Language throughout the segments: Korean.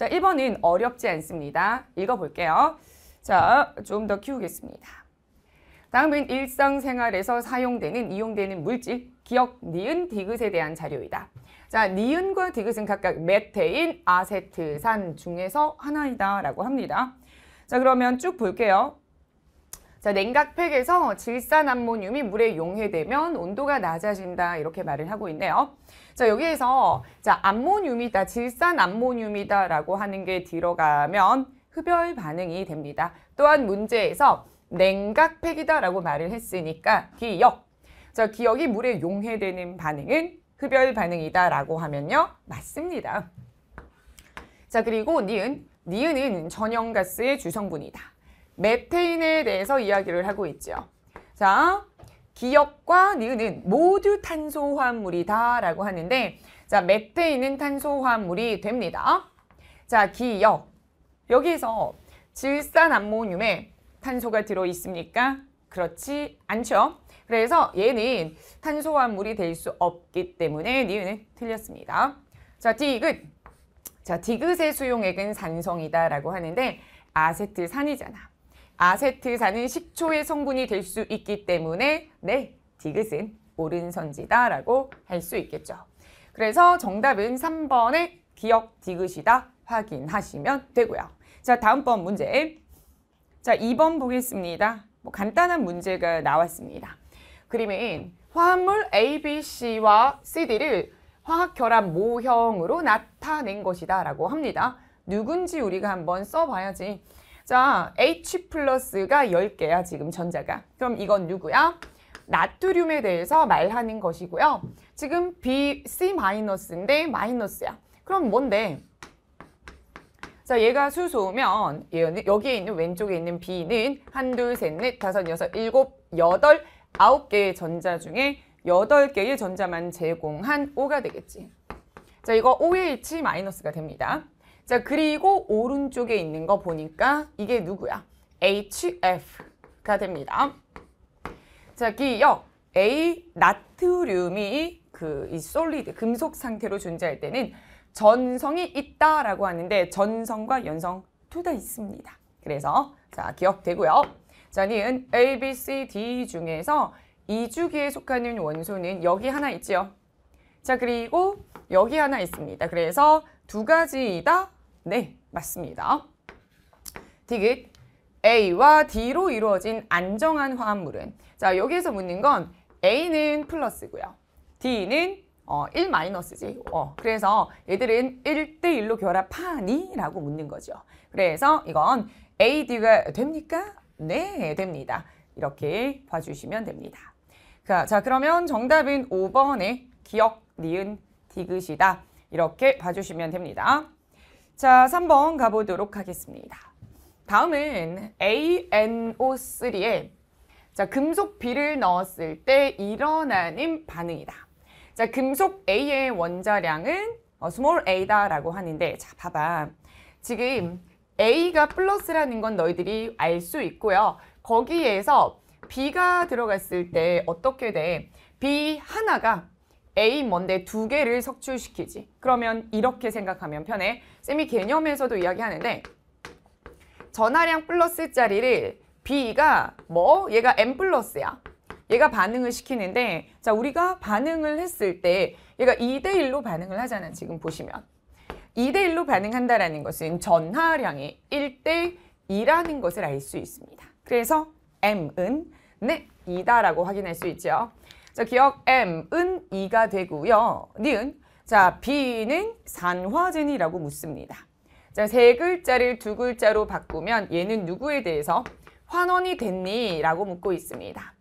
자, 1번은 어렵지 않습니다. 읽어볼게요. 자, 좀 더 키우겠습니다. 다음은 일상생활에서 사용되는, 이용되는 물질, 기억, 니은, 디귿에 대한 자료이다. 자, 니은과 디귿은 각각 메테인, 아세트산 중에서 하나이다 라고 합니다. 자, 그러면 쭉 볼게요. 자, 냉각팩에서 질산암모늄이 물에 용해되면 온도가 낮아진다 이렇게 말을 하고 있네요. 자, 여기에서 자, 암모늄이다, 질산암모늄이다라고 하는 게 들어가면 흡열 반응이 됩니다. 또한 문제에서 냉각팩이다라고 말을 했으니까 기억. 자, 기억이 물에 용해되는 반응은 흡열 반응이다라고 하면요. 맞습니다. 자, 그리고 니은. 니은은 전형가스의 주성분이다. 메테인에 대해서 이야기를 하고 있죠. 자, 기역과 니은은 모두 탄소화합물이다 라고 하는데 자, 메테인은 탄소화합물이 됩니다. 자, 기역. 여기에서 질산암모늄에 탄소가 들어있습니까? 그렇지 않죠. 그래서 얘는 탄소화물이 합될수 없기 때문에 니은은 틀렸습니다. 자, 디귿. 자, 디귿의 수용액은 산성이다라고 하는데 아세트산이잖아. 아세트산은 식초의 성분이 될 수 있기 때문에 네, 디귿은 오른선지다라고 할 수 있겠죠. 그래서 정답은 3번의 기억 디귿이다 확인하시면 되고요. 자, 다음번 문제. 자, 2번 보겠습니다. 뭐 간단한 문제가 나왔습니다. 그림은 화합물 ABC와 CD를 화학 결합 모형으로 나타낸 것이다 라고 합니다. 누군지 우리가 한번 써봐야지. 자, H 플러스가 10개야, 지금 전자가. 그럼 이건 누구야? 나트륨에 대해서 말하는 것이고요. 지금 B, C 마이너스인데 마이너스야. 그럼 뭔데? 자, 얘가 수소면 여기에 있는 왼쪽에 있는 B는 한, 둘, 셋, 넷, 다섯, 여섯, 일곱, 여덟, 아홉 개의 전자 중에 여덟 개의 전자만 제공한 O가 되겠지. 자, 이거 OH 마이너스가 됩니다. 자, 그리고 오른쪽에 있는 거 보니까 이게 누구야? HF가 됩니다. 자, 기억. A 나트륨이 그 이 솔리드 금속 상태로 존재할 때는 전성이 있다라고 하는데 전성과 연성 둘 다 있습니다. 그래서 자, 기억되고요. 자, 니은 A, B, C, D 중에서 이주기에 속하는 원소는 여기 하나 있지요. 자, 그리고 여기 하나 있습니다. 그래서 두 가지이다 네, 맞습니다. 디귿 A와 D로 이루어진 안정한 화합물은 자 여기에서 묻는 건 A는 플러스고요. D는 어, 1 마이너스지. 어, 그래서 얘들은 1대1로 결합하니? 라고 묻는 거죠. 그래서 이건 AD가 됩니까? 네, 됩니다. 이렇게 봐주시면 됩니다. 자, 자 그러면 정답은 5번의 기억, 니은, 디귿이다. 이렇게 봐주시면 됩니다. 자, 3번 가보도록 하겠습니다. 다음은 ANO3에 자, 금속 B를 넣었을 때 일어나는 반응이다. 자, 금속 A의 원자량은 어, small a다라고 하는데 자, 봐봐. 지금 A가 플러스라는 건 너희들이 알 수 있고요. 거기에서 B가 들어갔을 때 어떻게 돼? B 하나가 A 뭔데 두 개를 석출시키지. 그러면 이렇게 생각하면 편해. 쌤이 개념에서도 이야기하는데 전하량 플러스 짜리를 B가 뭐? 얘가 M 플러스야. 얘가 반응을 시키는데 자 우리가 반응을 했을 때 얘가 2대1로 반응을 하잖아 지금 보시면 2대1로 반응한다라는 것은 전하량이 1대2라는 것을 알 수 있습니다. 그래서 M은 네, 2다라고 확인할 수 있죠. 자, 기억 M은 이가 되고요. 니은. 자, B는 산화진이라고 묻습니다. 자, 세 글자를 두 글자로 바꾸면 얘는 누구에 대해서 환원이 됐니? 라고 묻고 있습니다.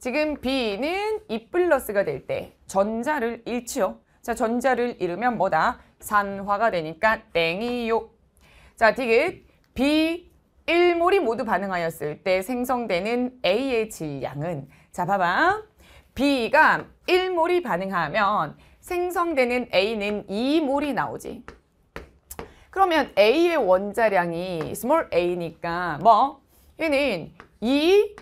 지금 B는 이 플러스가 될 때 전자를 잃지요. 자, 전자를 잃으면 뭐다? 산화가 되니까 땡이요. 자, 디귿 B 일몰이 모두 반응하였을 때 생성되는 A의 질량은 자, 봐봐. B가 1몰이 반응하면 생성되는 A는 2몰이 나오지. 그러면 A의 원자량이 small a니까 뭐? 얘는 2a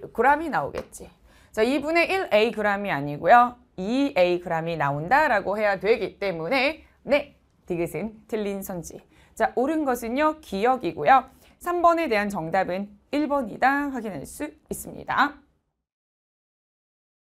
g이 나오겠지. 자, 2분의 1a g이 아니고요. 2a g이 나온다라고 해야 되기 때문에 네, 디귿은 틀린 선지. 자, 옳은 것은요. 기억이고요. 3번에 대한 정답은 1번이다 확인할 수 있습니다.